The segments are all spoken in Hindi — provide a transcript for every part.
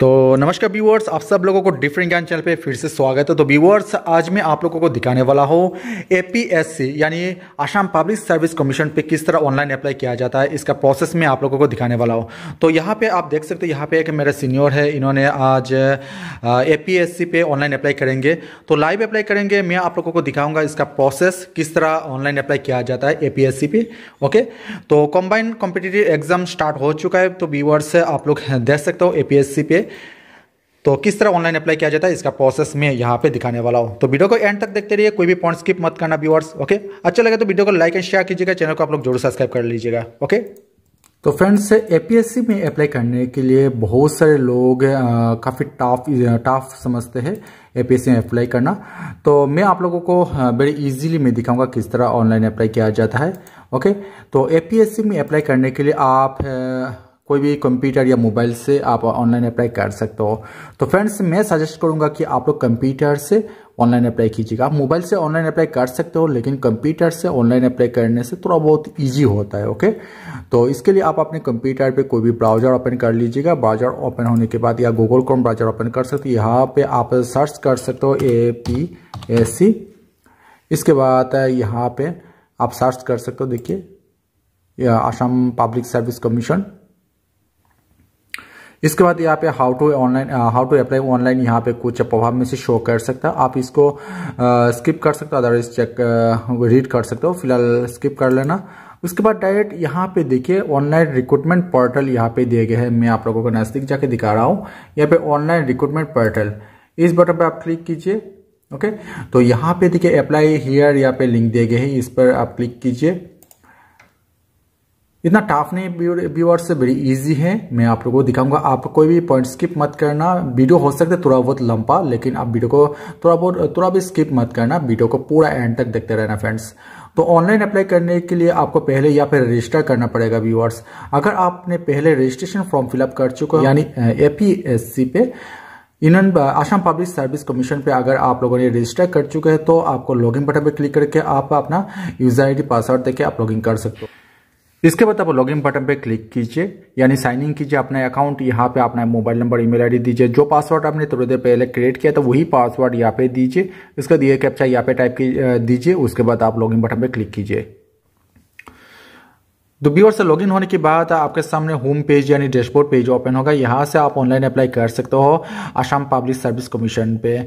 तो नमस्कार व्यूवर्स आप सब लोगों को डिफरेंट ज्ञान चैनल पे फिर से स्वागत है तो व्यूवर्स आज मैं आप लोगों को दिखाने वाला हूँ एपीएससी यानी आसाम पब्लिक सर्विस कमीशन पे किस तरह ऑनलाइन अप्लाई किया जाता है इसका प्रोसेस मैं आप लोगों को दिखाने वाला हूँ तो यहाँ पे आप देख सकते हो यहाँ पे एक मेरा सीनियर है इन्होंने आज ए पी पे ऑनलाइन अप्लाई करेंगे तो लाइव अप्लाई करेंगे मैं आप लोगों को दिखाऊंगा इसका प्रोसेस किस तरह ऑनलाइन अप्लाई किया जाता है ए पी पे ओके तो कॉम्बाइंड कॉम्पिटेटिव एग्जाम स्टार्ट हो चुका है तो व्यूवर्स आप लोग देख सकते हो ए पे तो किस तरह ऑनलाइन अप्लाई किया जाता है इसका प्रोसेस मैं यहाँ पे दिखाने वाला हूँ तो वीडियो को एंड तक देखते रहिए कोई भी पॉइंट स्किप मत करना व्यूअर्स ओके अच्छा लगे तो वीडियो को लाइक एंड शेयर कीजिएगा चैनल को आप लोग जरूर सब्सक्राइब कर लीजिएगा ओके तो फ्रेंड्स एपीएससी में अप्लाई करने के लिए बहुत सारे लोग काफ़ी टफ टफ समझते हैं एपीएससी में अप्लाई करना तो मैं आप लोगों को बड़ी इजीली मैं दिखाऊंगा किस तरह ऑनलाइन अप्लाई किया जाता है ओके तो एपीएससी में अप्लाई करने के लिए आप कोई भी कंप्यूटर या मोबाइल से आप ऑनलाइन अप्लाई कर सकते हो तो फ्रेंड्स मैं सजेस्ट करूंगा कि आप लोग कंप्यूटर से ऑनलाइन अप्लाई कीजिएगा आप मोबाइल से ऑनलाइन अप्लाई कर सकते हो लेकिन कंप्यूटर से ऑनलाइन अप्लाई करने से थोड़ा बहुत इजी होता है ओके तो इसके लिए आप अपने कंप्यूटर पे कोई भी ब्राउजर ओपन कर लीजिएगा ब्राउजर ओपन होने के बाद या गूगल क्रोम ब्राउजर ओपन कर सकते हो यहाँ पे आप सर्च कर सकते हो ए पी एस सी इसके बाद यहाँ पे आप सर्च कर सकते हो देखिए आसाम पब्लिक सर्विस कमीशन इसके बाद यहाँ पे how to online how to apply online यहाँ पे कुछ प्रभाव में से शो कर सकता है आप इसको स्किप uh, कर सकते हो अदरवाइज चेक रीड कर सकते हो फिलहाल स्किप कर लेना उसके बाद डायरेक्ट यहाँ पे देखिए ऑनलाइन रिक्रूटमेंट पोर्टल यहाँ पे दिए गए हैं मैं आप लोगों को नज़दीक जाके दिखा रहा हूँ यहाँ पे ऑनलाइन रिक्रूटमेंट पोर्टल इस बटन पर आप क्लिक कीजिए ओके तो यहाँ पे देखिए अप्लाई हियर यहाँ पे लिंक दिए गए हैं इस पर आप क्लिक कीजिए इतना टाफ नहीं व्यूअर्स वेरी इजी है मैं आप लोगों को दिखाऊंगा आप कोई भी पॉइंट स्किप मत करना वीडियो हो सकता है थोड़ा बहुत लंबा लेकिन आप वीडियो को थोड़ा बहुत थोड़ा भी स्किप मत करना वीडियो को पूरा एंड तक देखते रहना फ्रेंड्स तो ऑनलाइन अप्लाई करने के लिए आपको पहले या फिर रजिस्टर करना पड़ेगा व्यूअर्स अगर आपने पहले रजिस्ट्रेशन फॉर्म फिलअप कर चुके हो यानी ए पे इन आसाम पब्लिक सर्विस कमीशन पे अगर आप लोगों ने रजिस्टर कर चुके हैं तो आपको लॉगिन बटन पर क्लिक करके आप अपना यूजर डी पासवर्ड देके आप लॉगिन कर सकते हो इसके बाद आप लॉग इन बटन पे क्लिक कीजिए यानी साइन इन कीजिए अपना अकाउंट यहाँ पे अपना मोबाइल नंबर ईमेल आईडी दीजिए जो पासवर्ड आपने थोड़ी देर पहले क्रिएट किया था वही पासवर्ड यहाँ पे दीजिए इसका दिए कैप्चा यहाँ पे टाइप दीजिए उसके बाद आप लॉग इन बटन पे क्लिक कीजिए तो व्यूअर से लॉगिन होने के बाद आपके सामने होम पेज यानी डैशबोर्ड पेज ओपन होगा यहाँ से आप ऑनलाइन अप्लाई कर सकते हो आसाम पब्लिक सर्विस कमीशन पे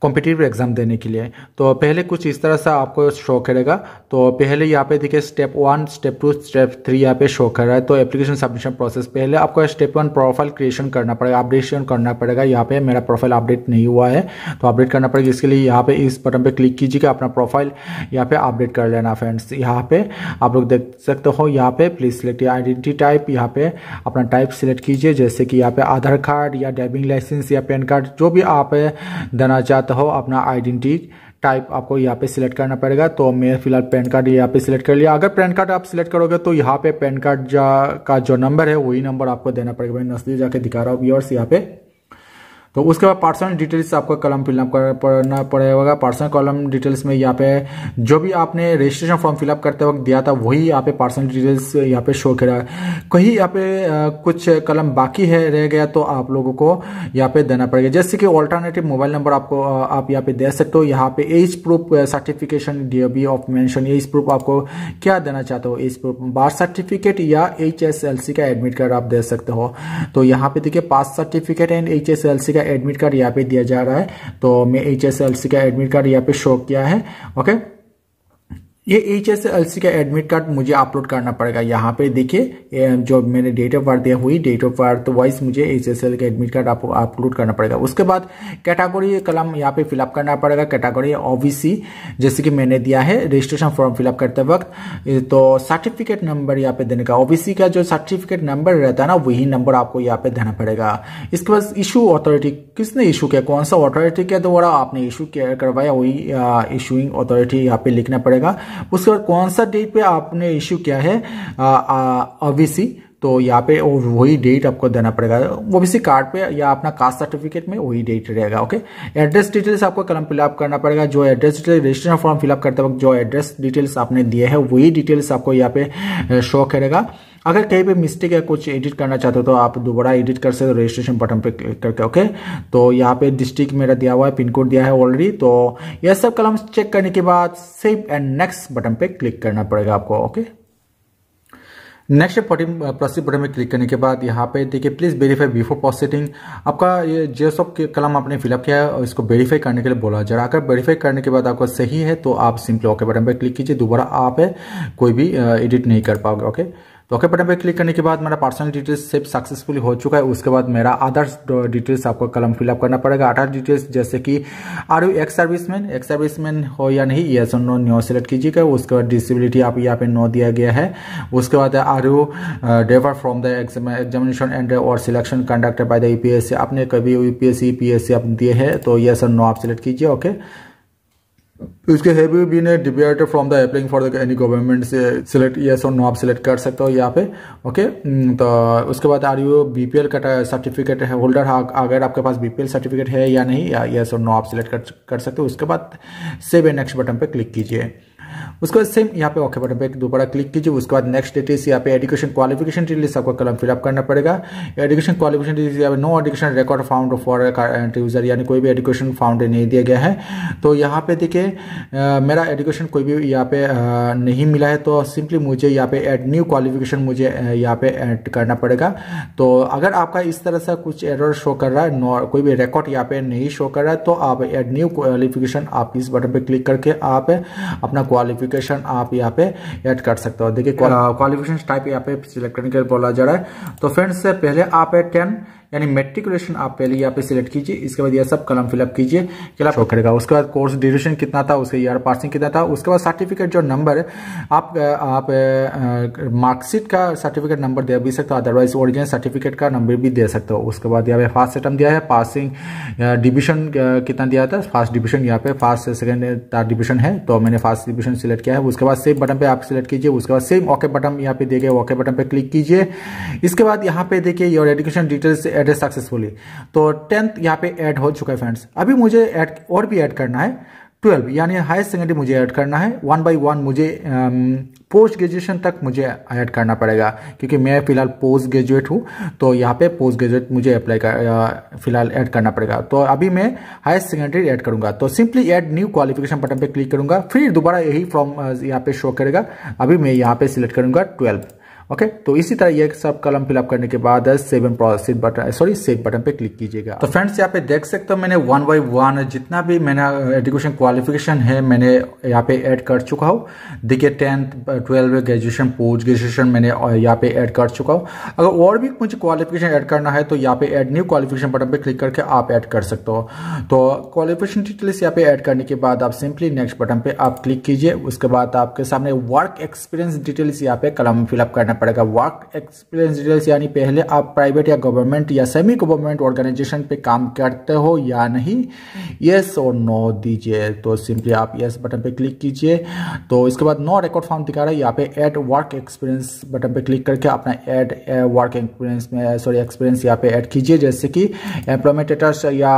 कॉम्पिटिटिव एग्जाम देने के लिए तो पहले कुछ इस तरह से आपको शो करेगा तो पहले यहाँ पे देखिए step one step two step three यहाँ पे शो कर रहा है तो एप्लीकेशन सबमिशन प्रोसेस पहले आपको स्टेप वन प्रोफाइल क्रिएशन करना पड़ेगा अपडेशन करना पड़ेगा यहाँ पे मेरा प्रोफाइल अपडेट नहीं हुआ है तो अपडेट करना पड़ेगा इसके लिए यहाँ पे इस बटन पर क्लिक कि अपना प्रोफाइल यहाँ पे अपडेट कर लेना फ्रेंड्स यहाँ पे आप लोग देख सकते हो यहाँ पे प्लीज सिलेक्ट आइडेंटिटी टाइप यहाँ पे अपना टाइप सिलेक्ट कीजिए जैसे कि यहाँ पे आधार कार्ड या ड्राइविंग लाइसेंस या पैन कार्ड जो भी आप देना चाहते चाहते हो अपना आइडेंटिटी टाइप आपको यहाँ पे सिलेक्ट करना पड़ेगा तो मैं फिलहाल पैन कार्ड यहाँ पे सिलेक्ट कर लिया अगर पैन कार्ड आप सिलेक्ट करोगे तो यहाँ पे पैन कार्ड का जो नंबर है वही नंबर आपको देना पड़ेगा मैं नस्ली जाके दिखा रहा हूँ यहाँ पे तो उसके बाद पर्सनल डिटेल्स आपको कलम फिलअप करना पड़ेगा पर्सनल कॉलम डिटेल्स में यहाँ पे जो भी आपने रजिस्ट्रेशन फॉर्म फिलअप करते वक्त दिया था वही यहाँ पे पर्सनल डिटेल्स यहाँ पे शो करा कहीं यहाँ पे कुछ कलम बाकी है रह गया तो आप लोगों को यहाँ पे देना पड़ेगा जैसे कि ऑल्टरनेटिव मोबाइल नंबर आपको आप यहाँ पे दे सकते हो यहाँ पे एज प्रूफ सर्टिफिकेशन डी ऑफ मैंशन एज प्रूफ आपको क्या देना चाहते हो एज प्रूफ बार्थ सर्टिफिकेट या एच का एडमिट कार्ड आप दे सकते हो तो यहाँ पे देखिए पास सर्टिफिकेट एंड एच का का एडमिट कार्ड यहाँ पे दिया जा रहा है तो मैं एच का एडमिट कार्ड यहाँ पे शो किया है ओके ये एच एस एल सी का एडमिट कार्ड मुझे अपलोड करना पड़ेगा यहाँ पे देखिए जो मैंने डेट ऑफ बर्थ दिया हुई डेट ऑफ बर्थ वाइज मुझे एच एस एल का एडमिट कार्ड अपलोड करना पड़ेगा उसके बाद कैटागोरी कलम यहाँ पे फिलअप करना पड़ेगा कैटागोरी ओबीसी जैसे कि मैंने दिया है रजिस्ट्रेशन फॉर्म फिलअप करते वक्त तो सर्टिफिकेट नंबर यहाँ पे देने का ओबीसी का जो सर्टिफिकेट नंबर रहता है ना वही नंबर आपको यहाँ पे देना पड़ेगा इसके बाद इशू अथॉरिटी किसने इशू किया कौन सा अथॉरिटी के द्वारा आपने इशू करवाया वही इशूइंग अथॉरिटी यहाँ पे लिखना पड़ेगा उसके बाद कौन सा डेट पे आपने इश्यू किया है ओबीसी तो यहाँ पे वही डेट आपको देना पड़ेगा ओबीसी कार्ड पे या अपना कास्ट सर्टिफिकेट में वही डेट रहेगा ओके एड्रेस डिटेल्स आपको कलम फिलअप करना पड़ेगा जो address detail registration form fill up करते वक्त जो एड्रेस डिटेल्स आपने दिए है वही डिटेल्स आपको यहाँ पे शो करेगा अगर कहीं पे मिस्टेक या कुछ एडिट करना चाहते हो तो आप दोबारा एडिट कर सकते हो रजिस्ट्रेशन बटन पे क्लिक करके ओके तो यहाँ पे डिस्ट्रिक्ट मेरा दिया हुआ है पिन कोड दिया है ऑलरेडी तो यह सब कलम चेक करने के बाद सेव एंड नेक्स्ट बटन पे क्लिक करना पड़ेगा आपको ओके नेक्स्ट बटन प्लसिव बटन में क्लिक करने के बाद यहाँ पे देखिए प्लीज़ वेरीफाई बिफोर प्रोसेटिंग आपका ये जे सब कलम आपने फिलअप किया है और इसको वेरीफाई करने के लिए बोला जा रहा है अगर वेरीफाई करने के बाद आपको सही है तो आप सिंपली ओके बटन पर क्लिक कीजिए दोबारा आप है कोई भी एडिट uh, नहीं कर पाओगे ओके तो ओके बटन पर क्लिक करने के बाद मेरा पर्सनल डिटेल्स सिर्फ सक्सेसफुल हो चुका है उसके बाद मेरा अदर्स डिटेल्स आपको कलम फिलअप करना पड़ेगा अदर डिटेल्स जैसे कि are you ex serviceman ex serviceman हो या नहीं सो नो नो सेलेक्ट कीजिएगा उसके बाद डिसेबिलिटी आप यहाँ पे नो दिया गया है उसके बाद are you debar from the examination and और selection conducted by the you आपने कभी यू पी आप दिए है तो यस और नो आप सिलेक्ट कीजिए ओके तो इसके have you been a debate from the applying for the any government से सिलेक्ट येस और नो आप सिलेक्ट कर सकते हो यहाँ पे ओके हम्म, तो उसके बाद are you B P L का सर्टिफिकेट है होल्डर हाँ, अगर आपके पास बी पी एल सर्टिफिकेट है या नहीं या येस और नो आप सिलेक्ट कर, कर सकते हो उसके बाद सेव ए नेक्स्ट बटन पर क्लिक कीजिए उसके बाद सेम यहाँ पे ओके बटन पे दोबारा क्लिक कीजिए उसके बाद नेक्स्ट डिटेल्स यहाँ पे एडुकेशन क्वालिफिकेशन डिटेल्स आपको कलम फिलअप करना पड़ेगा एडुकेशन क्वालिफिकेशन डिटेल्स यहाँ पे no education record found for current user यानी कोई भी एडुकेशन फाउंड नहीं दिया गया है तो यहाँ पे देखिए uh, मेरा एडुकेशन कोई भी यहाँ पे आ, uh, नहीं मिला है तो सिंपली मुझे यहाँ पे एड न्यू क्वालिफिकेशन मुझे uh, यहाँ पे एड करना पड़ेगा तो अगर आपका इस तरह से कुछ एरर शो कर रहा है कोई भी रिकॉर्ड यहाँ पे नहीं शो कर रहा है तो आप एड न्यू क्वालिफिकेशन आप इस बटन पर क्लिक करके आप अपना क्वालिफिक क्वालिफिकेशन आप यहाँ पे ऐड कर सकते हो देखिए क्वालिफिकेशन टाइप यहाँ पे सिलेक्ट करने के लिए बोला जा रहा है तो फ्रेंड्स पहले आप टेन यानी मेट्रिकुलेशन आप पहले यहाँ पे सिलेक्ट कीजिए इसके बाद यह सब कलम फिलअप कीजिए क्या शो करेगा उसके बाद कोर्स ड्यूरेशन कितना था उसके ईयर पासिंग कितना था उसके बाद सर्टिफिकेट जो नंबर आप आप मार्कशीट का सर्टिफिकेट नंबर दे भी सकते हो अदरवाइज ओरिजिनल सर्टिफिकेट का नंबर भी दे सकते हो उसके बाद यहाँ पे फास्ट सेटम दिया है पासिंग डिविजन कितना दिया था फास्ट डिविजन यहाँ पे फास्ट सेकेंड थर्ड डिविजन है तो मैंने फास्ट डिविजन सिलेक्ट किया है उसके बाद सेम बटन पे आप सिलेक्ट कीजिए उसके बाद सेम ओके बटन यहाँ पे देखिए ओके बटन पे क्लिक कीजिए इसके बाद यहाँ पे देखिए your education details added successfully तो टेंथ यहाँ पे ऐड हो चुका है फ्रेंड्स अभी मुझे ऐड और भी ऐड करना है ट्वेल्व यानी हायर सेकेंडरी मुझे ऐड करना है वन बाई वन मुझे पोस्ट um, ग्रेजुएशन तक मुझे ऐड करना पड़ेगा क्योंकि मैं फिलहाल पोस्ट ग्रेजुएट हूँ तो यहाँ पे पोस्ट ग्रेजुएट मुझे अप्लाई कर uh, फिलहाल ऐड करना पड़ेगा तो अभी मैं हायर सेकेंडरी ऐड करूँगा तो simply add new qualification button पे क्लिक करूँगा फिर दोबारा यही फॉर्म uh, यहाँ पे शो करेगा अभी मैं यहाँ पे सिलेक्ट करूँगा ट्वेल्व ओके तो इसी तरह ये सब कलम फिलअप करने के बाद save and process button sorry save button पे क्लिक कीजिएगा तो फ्रेंड्स यहाँ पे देख सकते हो मैंने वन बाई वन जितना भी मैंने एजुकेशन uh, क्वालिफिकेशन है मैंने यहाँ पे ऐड कर चुका हूँ देखिए tenth twelve graduation post graduation मैंने uh, यहाँ पे ऐड कर चुका हूँ अगर और भी मुझे क्वालिफिकेशन ऐड करना है तो यहाँ पे एड न्यू क्वालिफिकेशन बटन पे क्लिक करके आप एड कर सकते हो तो क्वालिफिकेशन डिटेल्स यहाँ पे एड करने के बाद आप सिंपली नेक्स्ट बटन पे आप क्लिक कीजिए उसके बाद आपके सामने वर्क एक्सपीरियंस डिटेल्स यहाँ पे कलम फिलअप करना पड़ेगा वर्क एक्सपीरियंस डिटेल्स यानी पहले आप प्राइवेट या गवर्नमेंट या सेमी गवर्नमेंट ऑर्गेनाइजेशन पे काम करते हो या नहीं यस और नो दीजिए तो सिंपली आप यस बटन पे क्लिक कीजिए तो इसके बाद नो रिकॉर्ड फॉर्म दिखा रहा है यहाँ पे एड वर्क एक्सपीरियंस बटन पे क्लिक करके अपना एड वर्क एक्सपीरियंस में सॉरी एक्सपीरियंस यहाँ पे ऐड कीजिए जैसे कि एम्प्लॉयमेंटेटर्स या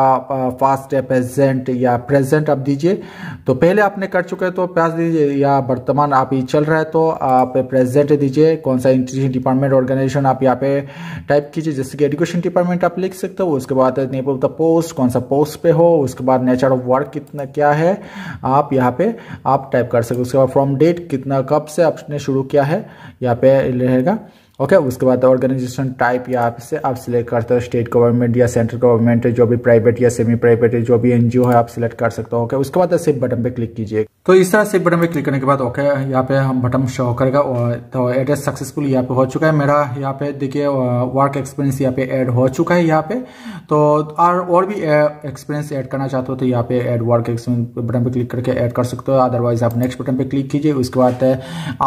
फास्ट प्रेजेंट या प्रेजेंट आप दीजिए तो पहले आपने कर चुके तो प्यास दीजिए या वर्तमान आप ही चल रहा है तो आप प्रेजेंट दीजिए कौन सा इलेक्ट्रिसिटी डिपार्टमेंट ऑर्गेनाइजेशन आप यहाँ पे टाइप कीजिए जैसे कि एजुकेशन डिपार्टमेंट आप लिख सकते हो उसके बाद नेम ऑफ द पोस्ट कौन सा पोस्ट पे हो उसके बाद नेचर ऑफ वर्क कितना क्या है आप यहाँ पे आप टाइप कर सकते हो उसके बाद फ्रॉम डेट कितना कब से आपने शुरू किया है यहाँ पे रहेगा ओके okay, उसके बाद ऑर्गेनाइजेशन टाइप या आप इससे आप सिलेक्ट करते हो स्टेट गवर्नमेंट या सेंट्रल गवर्नमेंट जो भी प्राइवेट या सेमी प्राइवेट जो भी एनजीओ है आप सिलेक्ट कर सकते हो ओके उसके बाद सिर्फ बटन पे क्लिक कीजिए तो इस तरह सिर्फ बटन पे क्लिक करने के बाद ओके यहाँ पे हम बटन शो करेगा और तो एड्रेस सक्सेसफुल यहाँ पे हो चुका है मेरा यहाँ पे देखिए वर्क uh, एक्सपीरियंस यहाँ पे एड हो चुका है यहाँ पे तो और और भी एक्सपीरियंस uh, एड करना चाहते हो तो यहाँ पे एड वर्क एक्सपीरियंस बटन पे क्लिक करके एड कर सकते हो अदरवाइज आप नेक्स्ट बटन पे क्लिक कीजिए उसके बाद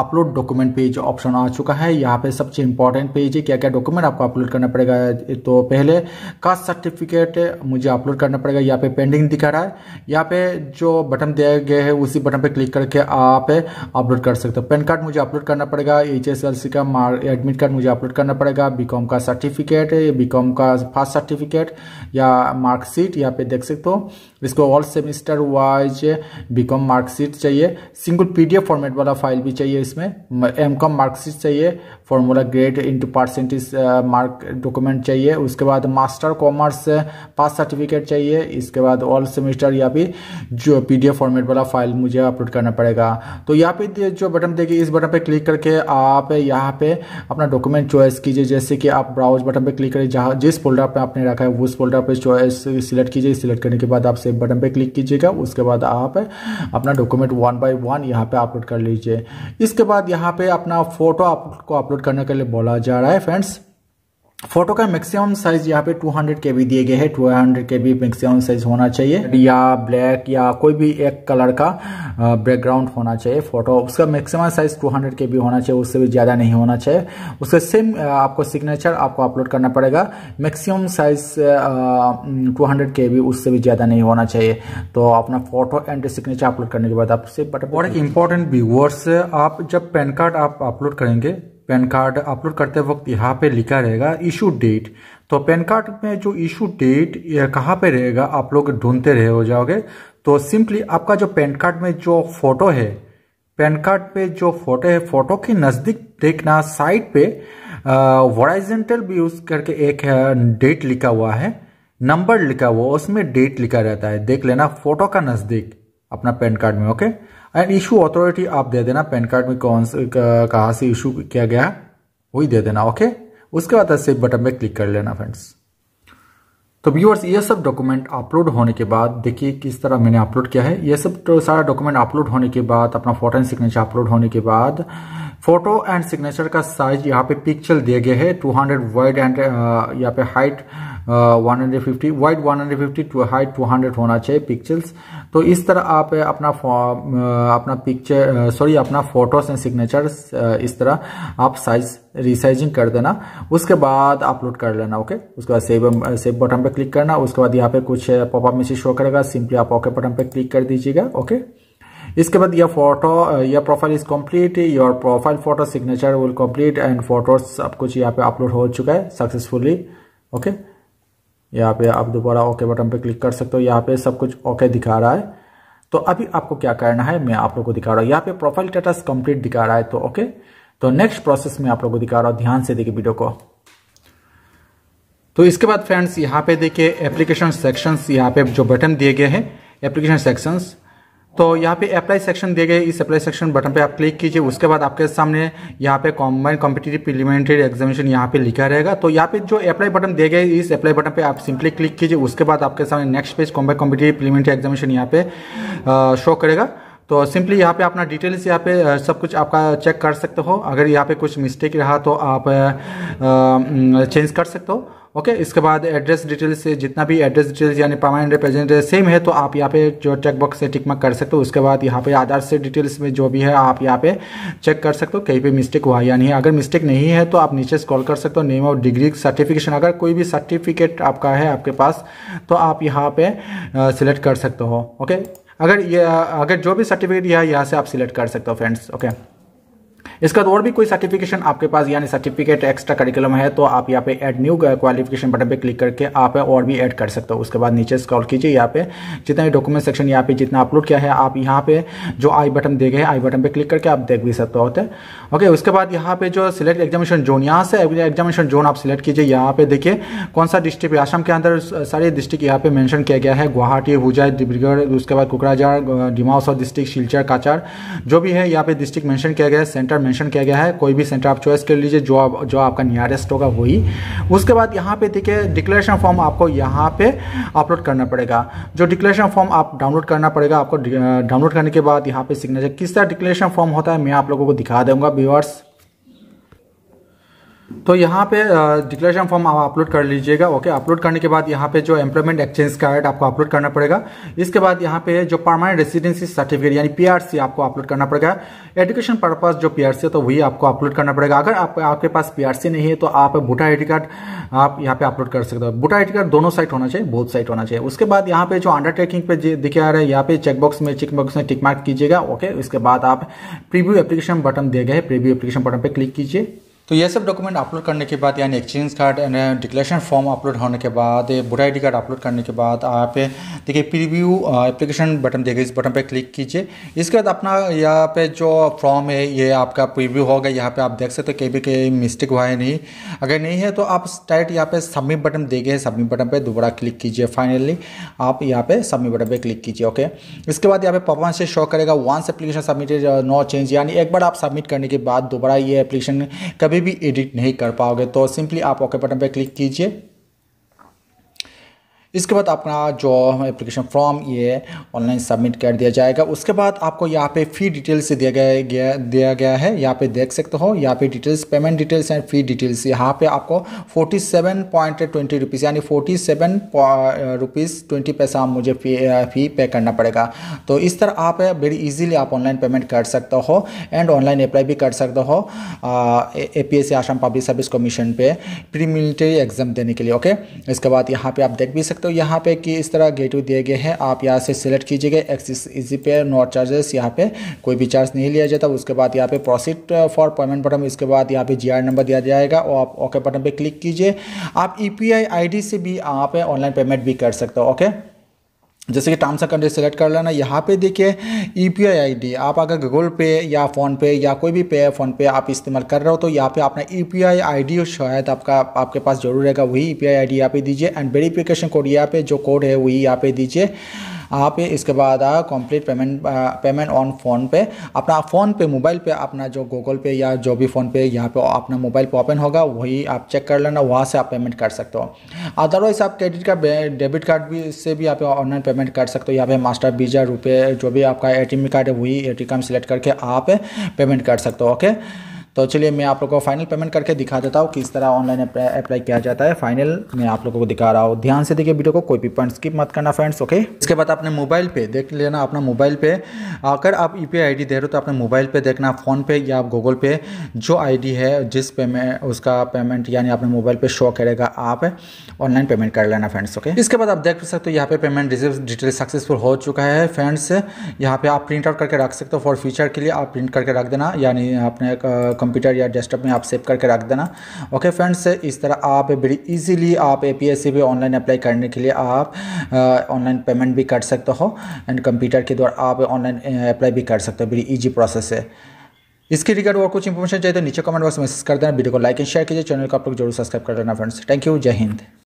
अपलोड डॉक्यूमेंट पे जो ऑप्शन आ चुका है यहाँ पे सब सबसे इंपॉर्टेंट पेज है क्या क्या डॉक्यूमेंट आपको अपलोड करना पड़ेगा तो पहले कास्ट सर्टिफिकेट मुझे अपलोड करना पड़ेगा यहाँ पे पेंडिंग दिखा रहा है यहाँ पे जो बटन दिया गया है उसी बटन पे क्लिक करके आप अपलोड कर सकते हो पेन कार्ड मुझे अपलोड करना पड़ेगा एच का एडमिट कार्ड मुझे अपलोड करना पड़ेगा बी का सर्टिफिकेट बी का फर्स्ट सर्टिफिकेट या मार्कशीट यहाँ पे देख सकते हो इसको all semester wise BCom marksheet चाहिए सिंगल पीडीएफ फॉर्मेट वाला फाइल भी चाहिए इसमें एम कॉम मार्कशीट चाहिए formula grade into percentage mark document चाहिए उसके बाद मास्टर कॉमर्स पास सर्टिफिकेट चाहिए इसके बाद ऑल सेमिस्टर या फिर जो पीडीएफ फॉर्मेट वाला फाइल मुझे अपलोड करना पड़ेगा तो यहाँ पे जो बटन देखिए इस बटन पर क्लिक करके आप यहाँ पे अपना डॉक्यूमेंट चॉइस कीजिए जैसे कि आप ब्राउज बटन पर क्लिक करिए जहाँ जिस फोल्डर पर आपने रखा है उस फोल्डर पर चॉइस सिलेक्ट कीजिए सिलेक्ट करने के बाद आप सेव बटन पे क्लिक कीजिएगा उसके बाद आप अपना डॉक्यूमेंट वन बाय वन यहाँ पे अपलोड कर लीजिए इसके बाद यहाँ पे अपना फोटो आपको अपलोड करने के लिए बोला जा रहा है फ्रेंड्स फोटो का मैक्सिमम साइज यहाँ पे 200 के बी दिए गए हैं 200 के बी मैक्सिमम साइज होना चाहिए या ब्लैक या कोई भी एक कलर का बैकग्राउंड होना चाहिए फोटो उसका मैक्सिमम साइज 200 के बी होना चाहिए उससे भी ज़्यादा नहीं होना चाहिए उसका सेम आपको सिग्नेचर आपको अपलोड करना पड़ेगा maximum size two hundred K B उससे भी ज़्यादा नहीं होना चाहिए तो अपना फोटो एंड सिग्नेचर अपलोड करने के बाद आपसे बट बहुत इंपॉर्टेंट व्यूवर्स आप जब पैन कार्ड आप अपलोड करेंगे पैन कार्ड अपलोड करते वक्त यहाँ पे लिखा रहेगा इशू डेट तो पैन कार्ड में जो इशू डेट कहाँ पे रहेगा आप लोग ढूंढते रहे हो जाओगे तो सिंपली आपका जो पैन कार्ड में जो फोटो है पैन कार्ड पे जो फोटो है फोटो के नज़दीक देखना साइड पे वराइजेंटल भी यूज करके एक डेट लिखा हुआ है नंबर लिखा हुआ उसमें डेट लिखा रहता है देख लेना फोटो का नज़दीक अपना पैन कार्ड में ओके एंड इशू अथॉरिटी आप दे देना पैन कार्ड में कौन से कहाँ से इशू किया गया वही दे देना ओके उसके बाद सेव बटन पे क्लिक कर लेना फ्रेंड्स तो व्यूअर्स ये सब डॉक्यूमेंट अपलोड होने के बाद देखिए किस तरह मैंने अपलोड किया है ये सब तो सारा डॉक्यूमेंट अपलोड होने के बाद अपना फोटो एंड सिग्नेचर अपलोड होने के बाद फोटो एंड सिग्नेचर का साइज यहाँ पे पिक्चर दिया गया है 200 वाइड एंड यहाँ पे height one hundred fifty wide one hundred fifty height two hundred होना चाहिए पिक्चर्स तो इस तरह आप अपना uh, अपना पिक्चर सॉरी uh, अपना फोटोस एंड सिग्नेचर्स इस तरह आप साइज रिसाइजिंग कर देना उसके बाद अपलोड कर लेना ओके उसके बाद सेव सेव बटन पे क्लिक करना उसके बाद यहाँ पे कुछ पॉपअप मैसेज शो करेगा सिंपली आप ओके बटन पे क्लिक कर दीजिएगा ओके इसके बाद यह फोटो यह profile is complete your profile photo signature will complete and photos सब कुछ यहाँ पे अपलोड हो चुका है सक्सेसफुली ओके okay? यहाँ पे आप दोबारा ओके बटन पे क्लिक कर सकते हो यहाँ पे सब कुछ ओके दिखा रहा है तो अभी आपको क्या करना है मैं आप लोग को दिखा रहा हूँ यहाँ पे प्रोफाइल स्टेटस कंप्लीट दिखा रहा है तो ओके तो नेक्स्ट प्रोसेस में आप लोग को दिखा रहा हूँ ध्यान से देखिए वीडियो को तो इसके बाद फ्रेंड्स यहाँ पे देखिए एप्लीकेशन सेक्शंस यहाँ पे जो बटन दिए गए हैं एप्लीकेशन सेक्शंस तो यहाँ पे अप्लाई सेक्शन दिए गए इस अप्लाई सेक्शन बटन पे आप क्लिक कीजिए उसके बाद आपके सामने यहाँ पे कॉम्बाइन कॉम्पिटेटिव प्रिलिमेंट्री एग्जामिनेशन यहाँ पे लिखा रहेगा तो यहाँ पे जो अप्लाई बटन दिए गए इस अप्लाई बटन पे आप सिंपली क्लिक कीजिए उसके बाद आपके सामने next page combine competitive preliminary examination यहाँ पे शो करेगा तो सिंपली यहाँ पे अपना डिटेल्स यहाँ पे सब कुछ आपका चेक कर सकते हो अगर यहाँ पे कुछ मिस्टेक रहा तो आप चेंज कर सकते हो ओके इसके बाद एड्रेस डिटेल्स जितना भी एड्रेस डिटेल्स यानी परमानेंट रिप्रेजेंटेटिव सेम है तो आप यहाँ पे जो चेक बॉक्स से टिक मार्क कर सकते हो उसके बाद यहाँ पे आधार से डिटेल्स में जो भी है आप यहाँ पे चेक कर सकते हो कहीं पे मिस्टेक हुआ या नहीं अगर मिस्टेक नहीं है तो आप नीचे स्कॉल कर सकते हो नेम और डिग्री सर्टिफिकेशन अगर कोई भी सर्टिफिकेट आपका है आपके पास तो आप यहाँ पे सिलेक्ट कर सकते हो ओके अगर ये अगर जो भी सर्टिफिकेट है यहाँ से आप सिलेक्ट कर सकते हो फ्रेंड्स ओके इसके बाद तो और भी कोई सर्टिफिकेशन आपके पास यानी सर्टिफिकेट एक्स्ट्रा करिकुलम है तो आप यहाँ पे एड न्यू क्वालिफिकेशन बटन पे क्लिक करके आप और भी ऐड कर सकते हो उसके बाद नीचे स्क्रॉल कीजिए यहाँ पे जितना डॉक्यूमेंट सेक्शन यहाँ पे जितना अपलोड किया है आप यहाँ पे जो आई बटन दे गए आई बटन पे क्लिक करके आप देख भी सकते होते ओके उसके बाद यहाँ पे जो सिलेक्ट एग्जामिनेशन जोन यहाँ से एग्जामिनेशन जोन आप सिलेक्ट कीजिए यहाँ पे देखिए कौन सा डिस्ट्रिक्ट आसाम के अंदर सारे डिस्ट्रिक्ट यहाँ पे मेंशन किया गया है गुवाहाटी हुजा डिब्रूगढ़ उसके बाद कोकराझार डिमासा डिस्ट्रिक्ट शिलचर काचार जो भी है यहाँ पे डिस्ट्रिक्ट मेंशन किया गया है सेंटर मेंशन किया गया है कोई भी सेंटर आप चॉइस कर लीजिए जो आप जो आपका नियरेस्ट होगा वही उसके बाद यहाँ पे देखिए डिक्लेरेशन फॉर्म आपको यहाँ पे अपलोड करना पड़ेगा जो डिक्लेरेशन फॉर्म आप डाउनलोड करना पड़ेगा आपको डाउनलोड करने के बाद यहाँ पे सिग्नेचर किस तरह डिक्लेरेशन फॉर्म होता है मैं आप लोगों को दिखा दूंगा व्यूअर्स तो यहाँ पे डिक्लेरेशन फॉर्म आप अपलोड कर लीजिएगा ओके अपलोड करने के बाद यहाँ पे जो एम्प्लॉयमेंट एक्सचेंज कार्ड आपको अपलोड करना पड़ेगा इसके बाद यहाँ पे जो परमानेंट रेसिडेंसी सर्टिफिकेट यानी पीआरसी आपको अपलोड करना पड़ेगा एजुकेशन पर्पज जो पीआरसी है तो वही आपको अपलोड करना पड़ेगा अगर आप, आपके पास पीआरसी नहीं है तो आप बूटा आई कार्ड आप यहाँ पे अपलोड कर सकते हो बूटा आई कार्ड दोनों साइट होना चाहिए बहुत साइट होना चाहिए उसके बाद यहाँ पे जो अंडरटेकिंग पे दिखे आ रहे है यहाँ पे चेकबॉक्स में चेकबॉक्स में टिकमार्क कीजिएगा ओके उसके बाद आप प्रीव्यू एप्लीकेशन बटन दे गए प्रीव्यू एप्लीकेशन बटन पर क्लिक कीजिए तो ये सब डॉक्यूमेंट अपलोड करने के बाद यानी exchange card and declaration form upload होने के बाद वोटर आई कार्ड अपलोड करने के बाद आप uh, देखिए प्रीव्यू एप्लीकेशन बटन देखिए इस बटन पर क्लिक कीजिए इसके बाद अपना यहाँ पे जो फॉर्म है ये आपका प्रीव्यू होगा यहाँ पे आप देख सकते हो कभी कहीं मिस्टेक हुआ है नहीं अगर नहीं है तो आप डायरेक्ट यहाँ पर सबमिट बटन देंगे सबमिट बटन पर दोबारा क्लिक कीजिए फाइनली आप यहाँ पर सबमिट बटन पर क्लिक कीजिए ओके इसके बाद यहाँ पे परफॉर्मेंस शो करेगा once application submitted no change यानी एक बार आप सबमिट करने के बाद दोबारा ये एप्लीकेशन कभी कभी भी एडिट नहीं कर पाओगे तो सिंपली आप ओके बटन पर क्लिक कीजिए इसके बाद अपना जो एप्लीकेशन फॉर्म ये ऑनलाइन सबमिट कर दिया जाएगा उसके बाद आपको यहाँ पे फ़ी डिटेल्स दिया गया दिया गया है यहाँ पे देख सकते हो यहाँ पे details payment details and fee details यहाँ पे आपको forty seven point twenty rupees यानी फोर्टी सेवन रुपीज़ ट्वेंटी पैसा मुझे फी फी पे करना पड़ेगा तो इस तरह आप वेरी uh, ईजिली आप ऑनलाइन पेमेंट कर सकते हो एंड ऑनलाइन अप्लाई भी कर सकते हो A P S Assam public service commission पर प्री मिलिट्री एग्जाम देने के लिए ओके इसके बाद यहाँ पर आप देख भी सकते तो यहाँ पे कि इस तरह गेटवे दिए गए हैं आप यहाँ से सिलेक्ट कीजिएगा Axis easy pay not charges यहाँ पे कोई भी चार्ज नहीं लिया जाता उसके बाद यहाँ पे प्रोसीड फॉर पेमेंट बटन इसके बाद यहाँ पे जीआर नंबर दिया जाएगा और आप ओके बटन पे क्लिक कीजिए आप ई e पी से भी आप ऑनलाइन पेमेंट भी कर सकते हो ओके जैसे कि टर्म्स एंड कंडीशन सेलेक्ट कर लेना यहाँ पे देखिए E P I I D आप अगर गूगल पे या फ़ोन पे या कोई भी पे फ़ोन पे आप इस्तेमाल कर रहे हो तो यहाँ पे अपना E P I I D शायद आपका आपके पास जरूर रहेगा वही E P I I D यहाँ पे दीजिए एंड वेरीफिकेशन कोड यहाँ पे जो कोड है वही यहाँ पे दीजिए आप इसके बाद complete payment payment on PhonePe अपना फ़ोन पे मोबाइल पे अपना जो गूगल पे या जो भी फ़ोन पे यहाँ पे अपना मोबाइल पे ओपन होगा वही आप चेक कर लेना वहाँ से आप पेमेंट कर सकते हो अदरवाइज आप क्रेडिट कार्ड डेबिट कार्ड भी से भी आप ऑनलाइन पेमेंट कर सकते हो यहाँ पे मास्टर वीजा रुपये जो भी आपका ए कार्ड है वही ए कार्ड सेलेक्ट करके आप पेमेंट कर सकते हो ओके तो चलिए मैं आप लोग को फाइनल पेमेंट करके दिखा देता हूँ किस तरह ऑनलाइन अप्लाई किया जाता है फाइनल मैं आप लोगों को दिखा रहा हूँ ध्यान से देखिए वीडियो को कोई भी पॉइंट स्किप मत करना फ्रेंड्स ओके इसके बाद अपने मोबाइल पे देख लेना अपना मोबाइल पे अगर आप यू पी आई डी दे रहे हो तो अपने मोबाइल पे देखना फ़ोनपे या आप गूगल पे जो आई डी है जिस पेमेंट उसका पेमेंट यानी अपने मोबाइल पर शो करेगा आप ऑनलाइन पेमेंट कर लेना फ्रेंड्स ओके इसके बाद आप देख सकते हो यहाँ पे पेमेंट डिटेल सक्सेसफुल हो चुका है फ्रेंड्स यहाँ पे आप प्रिंट आउट करके रख सकते हो फॉर फ्यूचर के लिए आप प्रिंट करके रख देना यानी आपने कंप्यूटर या डेस्कटॉप में आप सेव करके रख देना ओके फ्रेंड्स इस तरह आप बड़ी ईजिली आप ए पी भी ऑनलाइन अप्लाई करने के लिए आप ऑनलाइन पेमेंट भी कर सकते हो एंड कंप्यूटर के द्वारा आप ऑनलाइन अप्लाई भी कर सकते हो बड़ी ईजी प्रोसेस है इसके रिगार्ड और कुछ इंफॉर्मेशन चाहिए तो नीचे कमेंट बॉक्स में मैसेज कर देना वीडियो को लाइक एंड शेयर कीजिए चैनल को आप लोग जरूर सब्सक्राइब कर लेना फ्रेंड्स थैंक यू जय हिंद